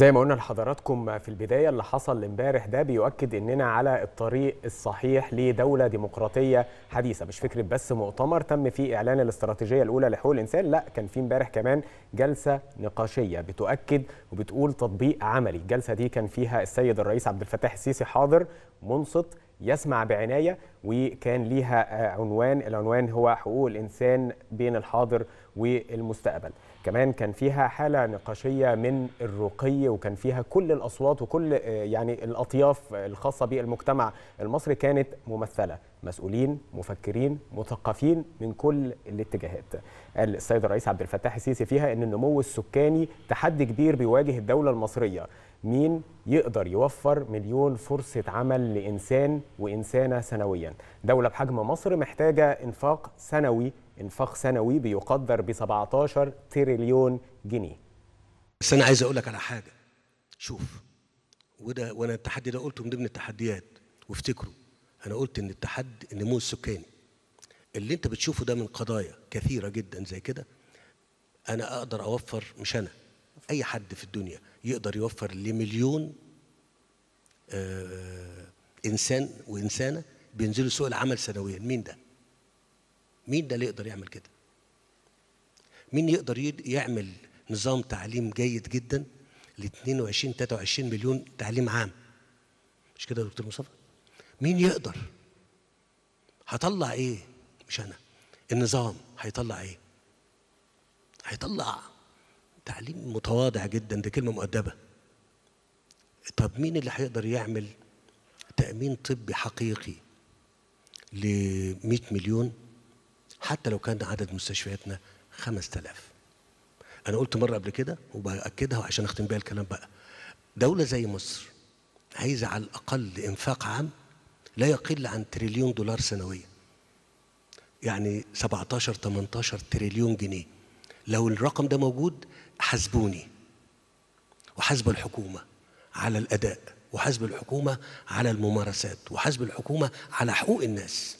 زي ما قلنا لحضراتكم في البداية اللي حصل امبارح ده بيؤكد اننا على الطريق الصحيح لدولة ديمقراطية حديثة مش فكرة بس مؤتمر تم فيه اعلان الاستراتيجية الاولى لحقوق الانسان لا كان في امبارح كمان جلسة نقاشية بتؤكد وبتقول تطبيق عملي الجلسة دي كان فيها السيد الرئيس عبد الفتاح السيسي حاضر منصت يسمع بعناية وكان ليها آه، عنوان العنوان هو حقوق الإنسان بين الحاضر والمستقبل كمان كان فيها حالة نقاشية من الرقي وكان فيها كل الأصوات وكل آه، يعني الأطياف الخاصة بالمجتمع المصري كانت ممثلة مسؤولين مفكرين مثقفين من كل الاتجاهات قال السيد الرئيس عبد الفتاح السيسي فيها ان النمو السكاني تحدي كبير بيواجه الدوله المصريه مين يقدر يوفر مليون فرصة عمل لإنسان وإنسانة سنويا دولة بحجم مصر محتاجة إنفاق سنوي إنفاق سنوي بيقدر ب 17 تريليون جنيه بس أنا عايز أقول لك على حاجة شوف وده وأنا التحدي ده قلته من ضمن التحديات وافتكروا انا قلت ان التحدي النمو السكاني اللي انت بتشوفه ده من قضايا كثيره جدا زي كده انا اقدر اوفر مش انا اي حد في الدنيا يقدر يوفر لمليون آه انسان وانسانه بينزلوا سوق العمل سنويا مين ده مين ده اللي يقدر يعمل كده مين يقدر يعمل نظام تعليم جيد جدا ل 22 23 مليون تعليم عام مش كده يا دكتور مصطفى مين يقدر هطلع ايه مش انا النظام هيطلع ايه هيطلع تعليم متواضع جدا دي كلمه مؤدبه طب مين اللي هيقدر يعمل تامين طبي حقيقي ل 100 مليون حتى لو كان عدد مستشفياتنا 5000 انا قلت مره قبل كده وباكدها عشان اختم بيها الكلام بقى دوله زي مصر عايزه على الاقل انفاق عام لا يقل عن تريليون دولار سنويا يعني 17 18 تريليون جنيه لو الرقم ده موجود حاسبوني وحاسب الحكومة على الأداء وحاسب الحكومة على الممارسات وحاسب الحكومة على حقوق الناس